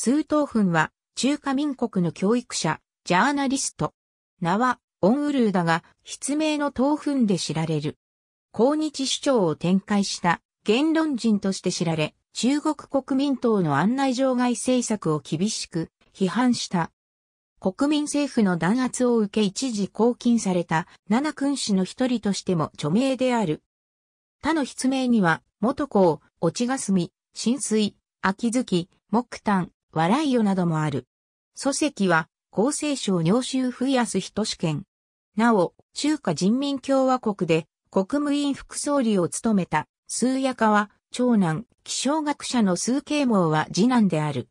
スートーフンは、中華民国の教育者、ジャーナリスト。名は、オンウルーだが、筆名のフンで知られる。抗日主張を展開した言論人として知られ、中国国民党の案内場外政策を厳しく批判した。国民政府の弾圧を受け一時拘禁された七君子の一人としても著名である。他の筆名には、元を落ちがすみ、浸水、秋月、木炭、笑いよなどもある。祖籍は、厚生省尿州府安人試験。なお、中華人民共和国で国務院副総理を務めた、数夜家は、長男、気象学者の数慶網は次男である。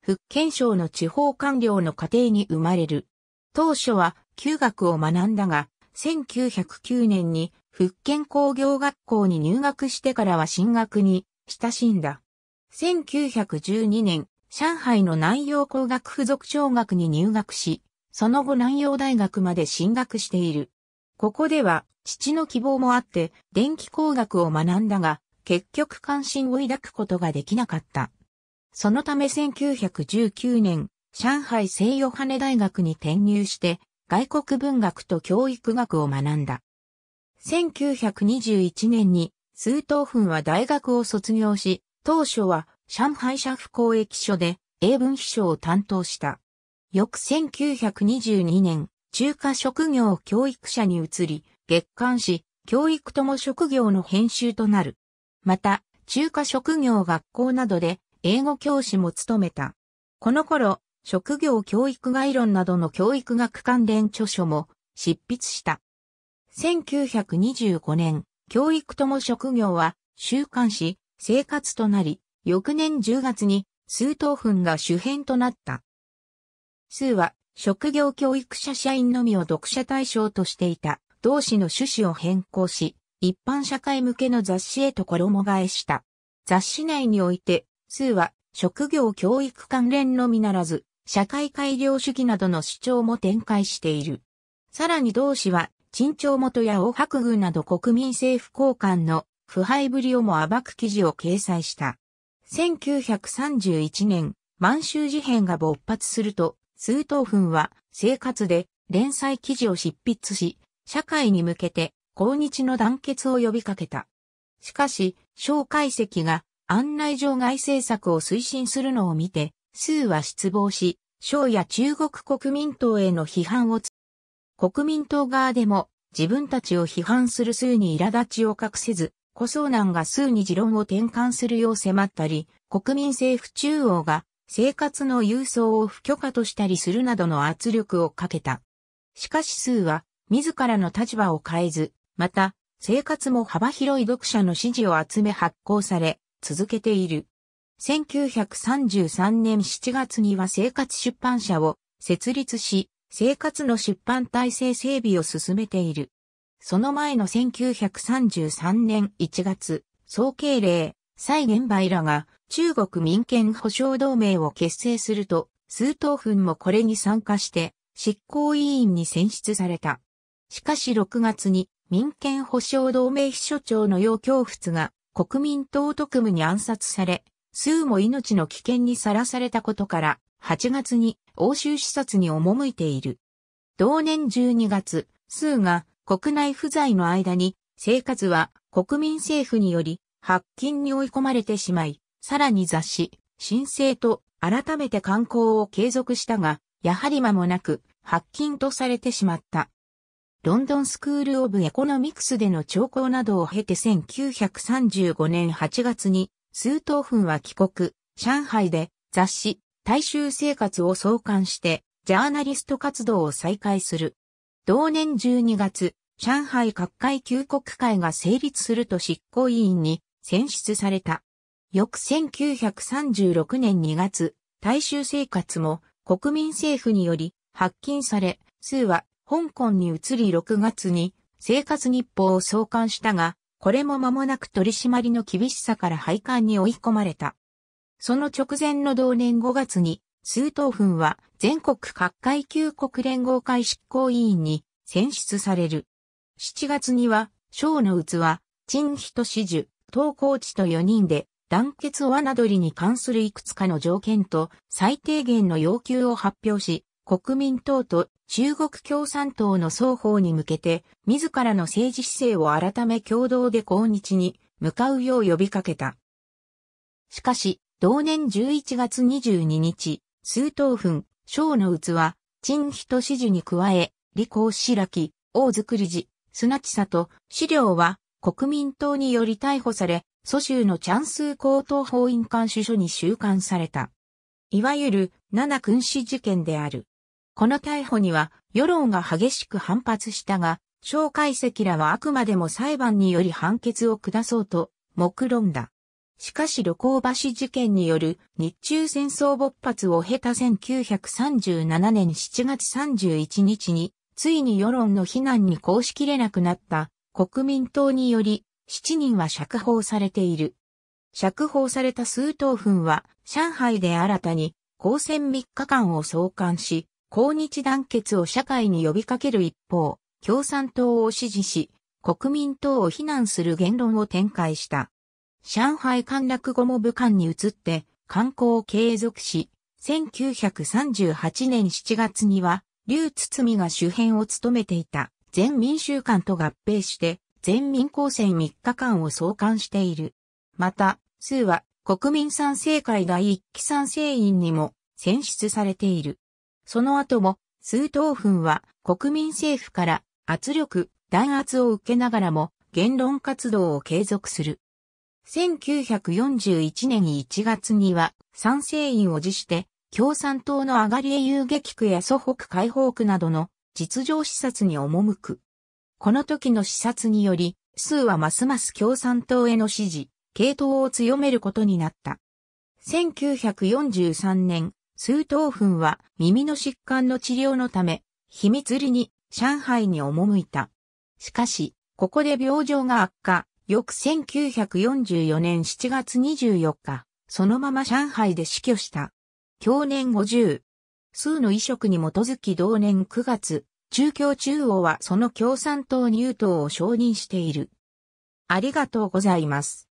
福建省の地方官僚の家庭に生まれる。当初は、旧学を学んだが、1909年に福建工業学校に入学してからは進学に親しんだ。1912年、上海の南洋工学附属小学に入学し、その後南洋大学まで進学している。ここでは、父の希望もあって、電気工学を学んだが、結局関心を抱くことができなかった。そのため1919年、上海西洋羽大学に転入して、外国文学と教育学を学んだ。1921年に、スートーフンは大学を卒業し、当初は上海社府公益所で英文秘書を担当した。翌1922年、中華職業教育者に移り、月刊誌、教育とも職業の編集となる。また、中華職業学校などで英語教師も務めた。この頃、職業教育概論などの教育学関連著書も執筆した。1925年、教育とも職業は週刊誌、生活となり、翌年10月に、数等分が主編となった。数は、職業教育者社員のみを読者対象としていた、同志の趣旨を変更し、一般社会向けの雑誌へと衣替えした。雑誌内において、数は、職業教育関連のみならず、社会改良主義などの主張も展開している。さらに同氏は、陳朝元や大白宮など国民政府高官の腐敗ぶりをも暴く記事を掲載した。1931年、満州事変が勃発すると、スートーフンは生活で連載記事を執筆し、社会に向けて抗日の団結を呼びかけた。しかし、蒋介石が案内場外政策を推進するのを見て、スーは失望し、蒋や中国国民党への批判を国民党側でも自分たちを批判するスーに苛立ちを隠せず、胡宗南が数に持論を転換するよう迫ったり、国民政府中央が生活の郵送を不許可としたりするなどの圧力をかけた。しかし数は自らの立場を変えず、また生活も幅広い読者の支持を集め発行され、続けている。1933年7月には生活出版社を設立し、生活の出版体制整備を進めている。その前の1933年1月、総慶令、蔡元梅らが中国民権保障同盟を結成すると、数等分もこれに参加して執行委員に選出された。しかし6月に民権保障同盟秘書長の楊京仏が国民党特務に暗殺され、数も命の危険にさらされたことから、8月に欧州視察に赴いている。同年12月、数が国内不在の間に、生活は国民政府により、発禁に追い込まれてしまい、さらに雑誌、申請と改めて観光を継続したが、やはり間もなく、発禁とされてしまった。ロンドンスクール・オブ・エコノミクスでの聴講などを経て1935年8月に、数等分は帰国、上海で雑誌、大衆生活を創刊して、ジャーナリスト活動を再開する。同年12月、上海各界休国会が成立すると執行委員に選出された。翌1936年2月、大衆生活も国民政府により発禁され、スーは香港に移り6月に生活日報を創刊したが、これも間もなく取り締まりの厳しさから廃刊に追い込まれた。その直前の同年5月に数等分は全国各階級国連合会執行委員に選出される。7月には、章の器、陳人始樹、東高知と4人で、団結罠取りに関するいくつかの条件と最低限の要求を発表し、国民党と中国共産党の双方に向けて、自らの政治姿勢を改め共同で抗日に向かうよう呼びかけた。しかし、同年11月22日、数等分、小の器、陳人指示に加え、李光白木、王作り時、砂地里、資料は、国民党により逮捕され、蘇州のチャンス高等法院監守所に収監された。いわゆる、七君子事件である。この逮捕には、世論が激しく反発したが、小解析らはあくまでも裁判により判決を下そうと、目論んだ。しかし旅行橋事件による日中戦争勃発を経た1937年7月31日に、ついに世論の非難に抗しきれなくなった国民党により、7人は釈放されている。釈放された数等分は、上海で新たに、公選3日間を創刊し、抗日団結を社会に呼びかける一方、共産党を支持し、国民党を非難する言論を展開した。上海陥落後も武漢に移って観光を継続し、1938年7月には、劉堤が主編を務めていた全民衆館と合併して全民公選3日間を創刊している。また、数は国民賛成会第一期賛成員にも選出されている。その後も、数東奮は国民政府から圧力、弾圧を受けながらも言論活動を継続する。1941年1月には参政院を辞して共産党の上がり江遊撃区や蘇北解放区などの実情視察に赴く。この時の視察により、数はますます共産党への支持、系統を強めることになった。1943年、数等分は耳の疾患の治療のため、秘密裏に上海に赴いた。しかし、ここで病状が悪化、翌1944年7月24日、そのまま上海で死去した。去年50。数の移植に基づき同年9月、中共中央はその共産党入党を承認している。ありがとうございます。